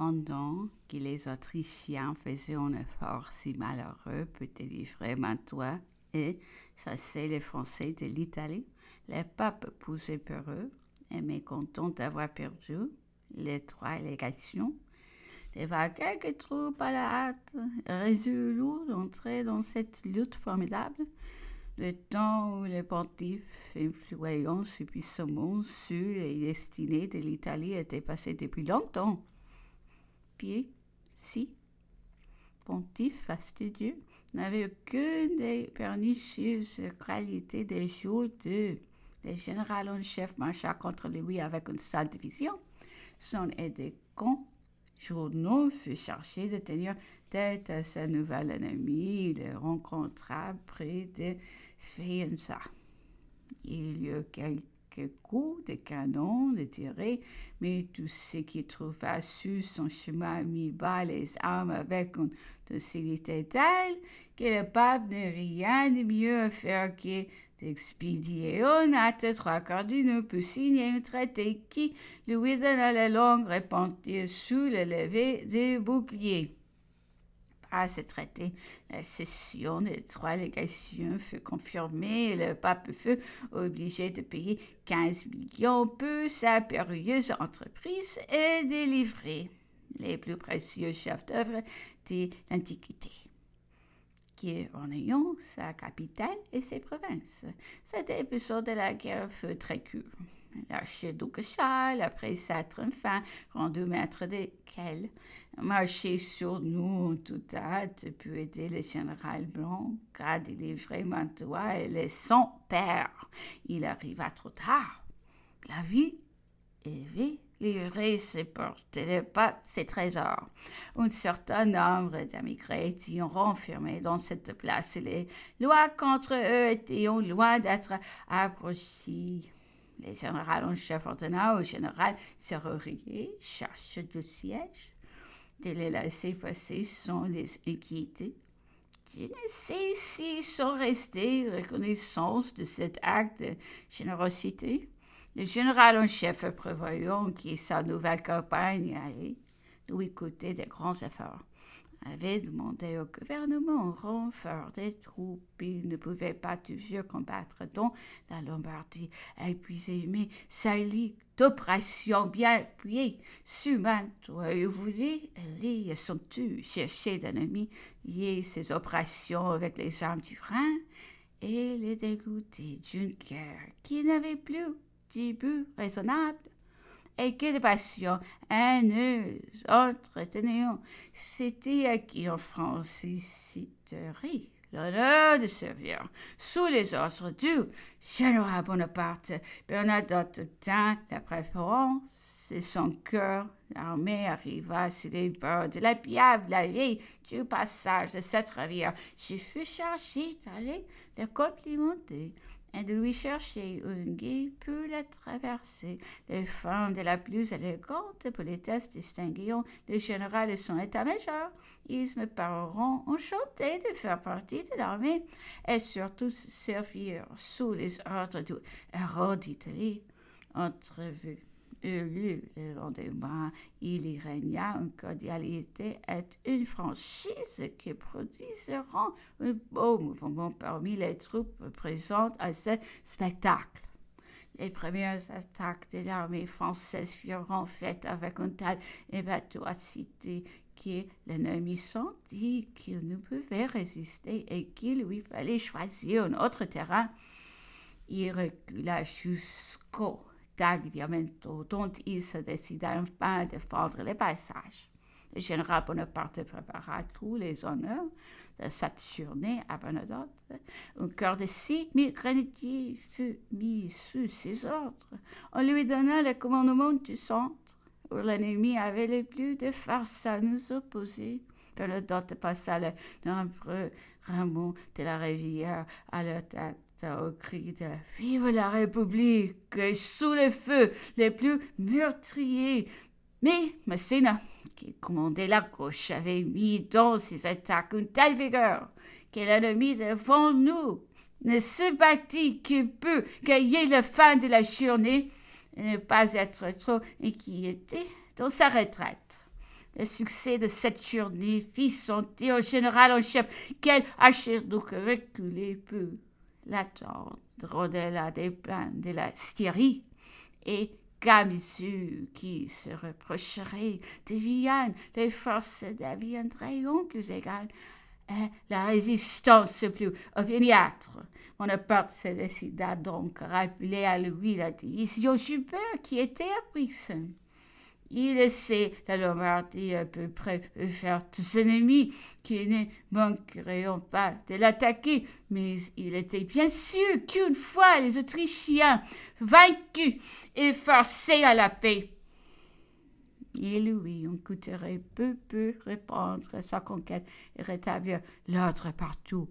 pendant que les Autrichiens faisaient un effort si malheureux pour délivrer toi et chasser les Français de l'Italie, le pape poussait pour eux et mécontent d'avoir perdu les trois légations, avait quelques troupes à la hâte, résolus d'entrer dans cette lutte formidable, le temps où les pontife si puissamment sur les destinées de l'Italie était passé depuis longtemps si, pontife fastidieux, n'avait que des pernicieuses qualités des jours de le général en chef marcha contre lui avec une sale division. Son aide-camp journaux fut chargé de tenir tête à sa nouvelle ennemie. Il le rencontra près de Fienza. Il y eut quelques que coups de canon, de tirer, mais tout ce qui trouva sur son chemin mit bas les armes avec une docilité telle que le pape n'a rien de mieux à faire que d'expédier un acte trois cardinaux pour signer un traité qui lui donna la longue répandue sous le lever des boucliers à ce traité. La cession des trois légations fut confirmée et le pape fut obligé de payer 15 millions pour sa périlleuse entreprise et délivrer les plus précieux chefs-d'œuvre de l'Antiquité en ayant sa capitale et ses provinces. Cet épisode de la guerre fut très court. L'archiduc Charles, après s'être enfin rendu maître Quais, marchait sur nous en toute hâte puis aider le général Blanc à délivrer Mantua et les son père. Il arriva trop tard. La vie est vie ses portes pas ses trésors. Un certain nombre d'immigrés ont renfermé dans cette place les lois contre eux étaient loin d'être Les Les général en chef ordonna au général serrurier cherche du siège de les laisser passer sans les inquiéter. Je ne sais s'ils sont restés reconnaissance de cet acte de générosité. Le général en chef, prévoyant que sa nouvelle campagne allait nous coûter de grands efforts, avait demandé au gouvernement un renfort des troupes. Il ne pouvait pas toujours combattre dans la Lombardie, épuisé mais ligue d'oppression bien appuyée, toi Il voulait aller, son tu chercher d'ennemis, lier ses opérations avec les armes du frein et les dégoûter d'une qui n'avait plus but raisonnable et que les passions haineuses entretenues, c'était acquis en citerait l'honneur de servir sous les ordres du général Bonaparte. Bernadotte obtint la préférence et son cœur, l'armée arriva sur les bords de la piave, vie du passage de cette rivière. Je fus chargé d'aller le complimenter et de lui chercher une guille pour la traverser. Les femmes de la plus élégante politesse distinguant le général de son état-major, ils me parleront enchantés de faire partie de l'armée et surtout servir sous les ordres du héros d'Italie. Entrevue le lendemain, il y régna une cordialité et une franchise qui produisiront un beau mouvement parmi les troupes présentes à ce spectacle. Les premières attaques de l'armée française furent faites avec une telle cité que l'ennemi sentit qu'il ne pouvait résister et qu'il lui fallait choisir un autre terrain. Il recula jusqu'au Tagliamento, dont il se décida enfin de fendre les passages. Le général Bonaparte prépara tous les honneurs de cette journée à Bernadotte. Un cœur de six mille grenadiers fut mis sous ses ordres. On lui donna le commandement du centre, où l'ennemi avait le plus de force à nous opposer le dote passa le nombreux rameau de la rivière à leur tête au cri de Vive la République et sous les feux les plus meurtriers. Mais messina qui commandait la gauche, avait mis dans ses attaques une telle vigueur que l'ennemi devant nous ne se battit que peu, gagner la fin de la journée et ne pas être trop inquiété dans sa retraite. Le succès de cette journée fit sentir au général en chef. qu'elle achète donc reculer peu l'attendre au-delà des plans de la Styrie et Gamisu qui se reprocherait de Vienne, les forces deviendraient plus égales. Et la résistance plus opiniâtre. Mon se décida donc à rappeler à lui la division Jupiter qui était à Bruxelles. Il laissait la Lombardie à peu près faire tous ennemis qui ne manqueraient pas de l'attaquer, mais il était bien sûr qu'une fois les Autrichiens vaincus et forcés à la paix, Et lui on coûterait peu peu répondre sa conquête et rétablir l'ordre partout.